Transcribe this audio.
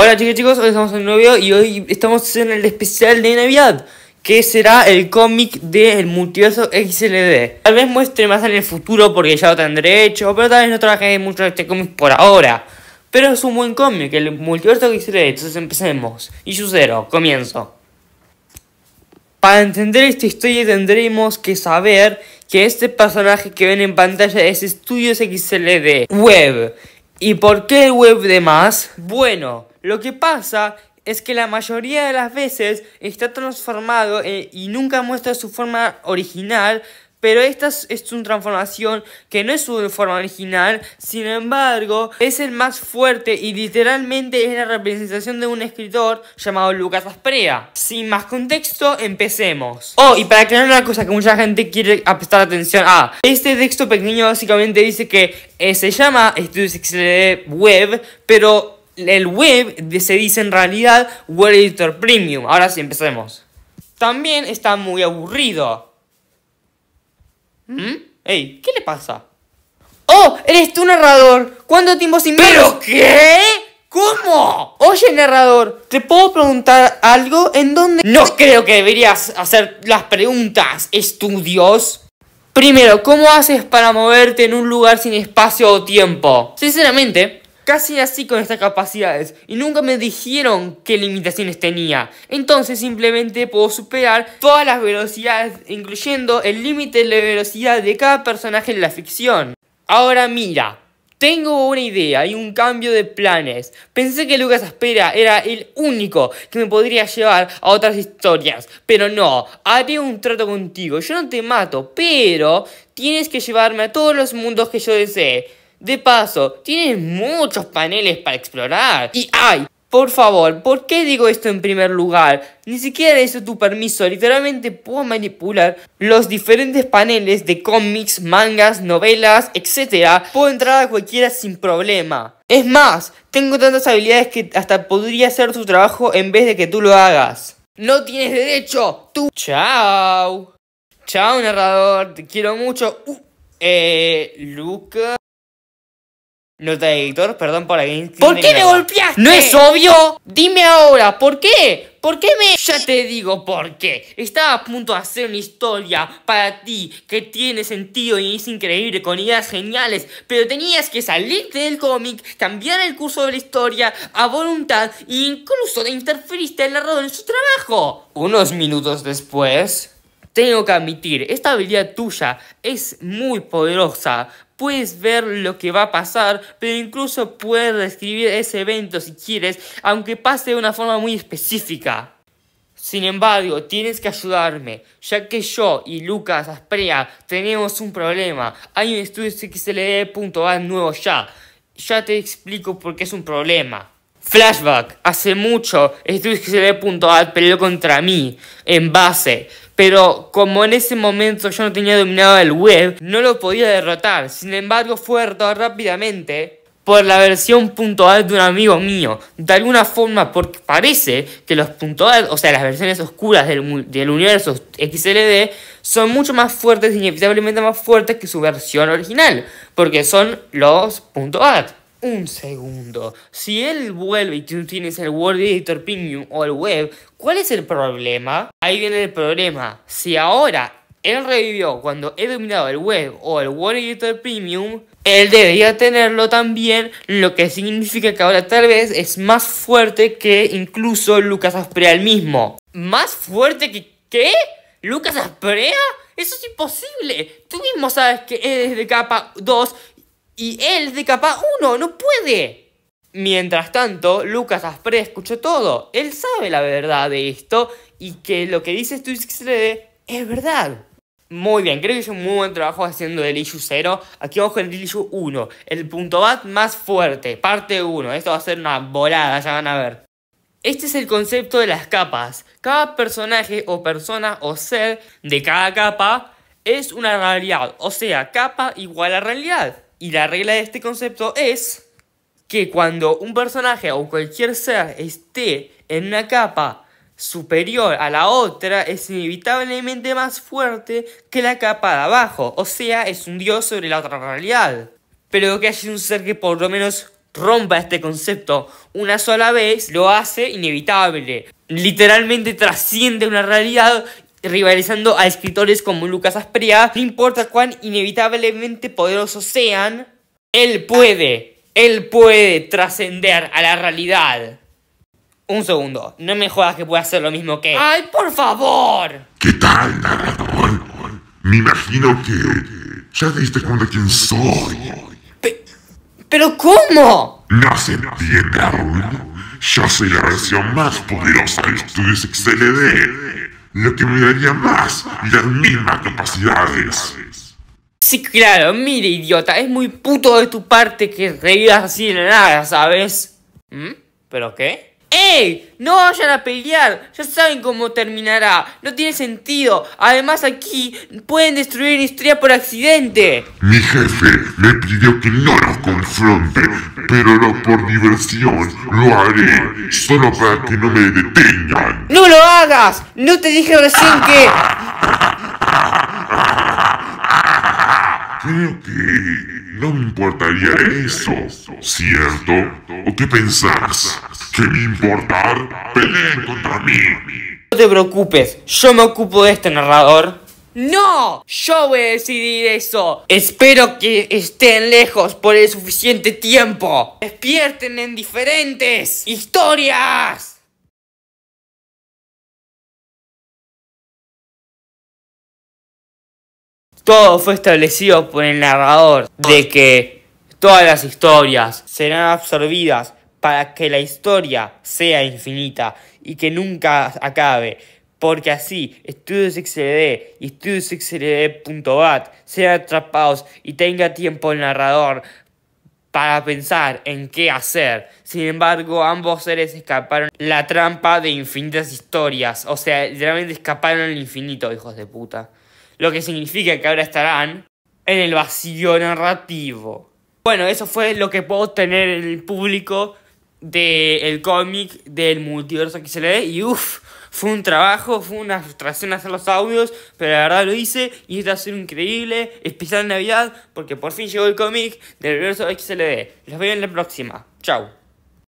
Hola chicos chicos, hoy estamos en un nuevo y hoy estamos en el especial de Navidad que será el cómic del multiverso XLD. Tal vez muestre más en el futuro porque ya lo tendré hecho, pero tal vez no trabajé mucho en este cómic por ahora. Pero es un buen cómic, el multiverso XLD, entonces empecemos. Y su cero, comienzo. Para entender esta historia tendremos que saber que este personaje que ven en pantalla es Studios XLD Web. ¿Y por qué web de más? Bueno, lo que pasa es que la mayoría de las veces está transformado eh, y nunca muestra su forma original, pero esta es una transformación que no es su forma original, sin embargo, es el más fuerte y literalmente es la representación de un escritor llamado Lucas Asprea. Sin más contexto, empecemos. Oh, y para aclarar una cosa que mucha gente quiere prestar atención a, ah, este texto pequeño básicamente dice que eh, se llama Estudios XLD Web, pero el web se dice en realidad Web Editor Premium. Ahora sí, empecemos. También está muy aburrido. ¿Mm? ¿qué le pasa? ¡Oh! ¡Eres tu narrador! ¿Cuánto tiempo sin ¿Pero qué? ¿Cómo? Oye, narrador, ¿te puedo preguntar algo? ¿En dónde...? No creo que deberías hacer las preguntas, estudios. Primero, ¿cómo haces para moverte en un lugar sin espacio o tiempo? Sinceramente, Casi así con estas capacidades y nunca me dijeron qué limitaciones tenía. Entonces simplemente puedo superar todas las velocidades, incluyendo el límite de velocidad de cada personaje en la ficción. Ahora mira, tengo una idea y un cambio de planes. Pensé que Lucas Aspera era el único que me podría llevar a otras historias, pero no, haré un trato contigo. Yo no te mato, pero tienes que llevarme a todos los mundos que yo desee. De paso, tienes muchos paneles para explorar. Y ¡ay! por favor, ¿por qué digo esto en primer lugar? Ni siquiera eso tu permiso, literalmente puedo manipular los diferentes paneles de cómics, mangas, novelas, etc. Puedo entrar a cualquiera sin problema. Es más, tengo tantas habilidades que hasta podría hacer tu trabajo en vez de que tú lo hagas. No tienes derecho, tú. Chao. Chao, narrador, te quiero mucho. Uh, eh, Luca. Los editor, perdón por la ¿Por qué me golpeaste? ¡No es obvio! Dime ahora, ¿por qué? ¿Por qué me.? Ya te digo por qué. Estaba a punto de hacer una historia para ti que tiene sentido y es increíble, con ideas geniales, pero tenías que salirte del cómic, cambiar el curso de la historia a voluntad e incluso te interferiste la narrador en su trabajo. Unos minutos después. Tengo que admitir, esta habilidad tuya es muy poderosa puedes ver lo que va a pasar, pero incluso puedes describir ese evento si quieres, aunque pase de una forma muy específica. Sin embargo, tienes que ayudarme, ya que yo y Lucas Asprea tenemos un problema. Hay un estudio xld.a e nuevo ya. Ya te explico por qué es un problema. Flashback, hace mucho estudio xld.a e peleó contra mí, en base pero como en ese momento yo no tenía dominado el web, no lo podía derrotar. Sin embargo, fue derrotado rápidamente por la versión .ad de un amigo mío. De alguna forma, porque parece que los .ad, o sea, las versiones oscuras del, universo XLD, son mucho más fuertes, inevitablemente más fuertes que su versión original, porque son los .ad un segundo. Si él vuelve y tú tienes el Word Editor Premium o el web, ¿cuál es el problema? Ahí viene el problema. Si ahora él revivió cuando he dominado el web o el Word Editor Premium, él debería tenerlo también, lo que significa que ahora tal vez es más fuerte que incluso Lucas Asprea el mismo. ¿Más fuerte que qué? ¿Lucas Asprea? Eso es imposible. Tú mismo sabes que es de capa 2 y él de capa 1 no puede. Mientras tanto, Lucas Aspre escuchó todo. Él sabe la verdad de esto y que lo que dice Twitch 3 es verdad. Muy bien, creo que hizo un muy buen trabajo haciendo el issue 0. Aquí vamos con el issue 1, el punto bat más fuerte, parte 1. Esto va a ser una volada, ya van a ver. Este es el concepto de las capas. Cada personaje o persona o ser de cada capa es una realidad. O sea, capa igual a realidad. Y la regla de este concepto es que cuando un personaje o cualquier ser esté en una capa superior a la otra, es inevitablemente más fuerte que la capa de abajo. O sea, es un dios sobre la otra realidad. Pero que haya un ser que por lo menos rompa este concepto una sola vez lo hace inevitable. Literalmente trasciende una realidad rivalizando a escritores como Lucas Asprea, no importa cuán inevitablemente poderosos sean, él puede, él puede trascender a la realidad. Un segundo, no me jodas que pueda hacer lo mismo que... ¡Ay, por favor! ¿Qué tal, narrador? Me imagino que ya te diste cuenta quién soy. ¿Pero cómo? No se entiende, Raúl. Yo soy la versión más poderosa de Estudios XLD lo que me daría más las mismas capacidades. Sí, claro, mire, idiota, es muy puto de tu parte que reías así de nada, ¿sabes? ¿Mm? ¿Pero qué? ¡Ey! No vayan a pelear, ya saben cómo terminará, no tiene sentido. Además aquí pueden destruir la historia por accidente. Mi jefe me pidió que no los confronte, pero no por diversión lo haré, solo para que no me detengan. ¡No lo hagas! No te dije recién que... Creo que no me importaría eso, ¿cierto? ¿O qué pensás? Sin importar, peleen contra mí. No te preocupes, yo me ocupo de este narrador. ¡No! Yo voy a decidir eso. Espero que estén lejos por el suficiente tiempo. Despierten en diferentes historias. Todo fue establecido por el narrador de que todas las historias serán absorbidas para que la historia sea infinita y que nunca acabe. Porque así, Estudios XLD y EstudiosXLD.bat sean atrapados y tenga tiempo el narrador para pensar en qué hacer. Sin embargo, ambos seres escaparon la trampa de infinitas historias. O sea, literalmente escaparon al infinito, hijos de puta. Lo que significa que ahora estarán en el vacío narrativo. Bueno, eso fue lo que puedo tener en el público del cómic, del multiverso XLD Y uff, fue un trabajo, fue una frustración hacer los audios, pero la verdad lo hice y esto ha increíble, especial Navidad, porque por fin llegó el cómic del universo XLD. Los veo en la próxima. Chao.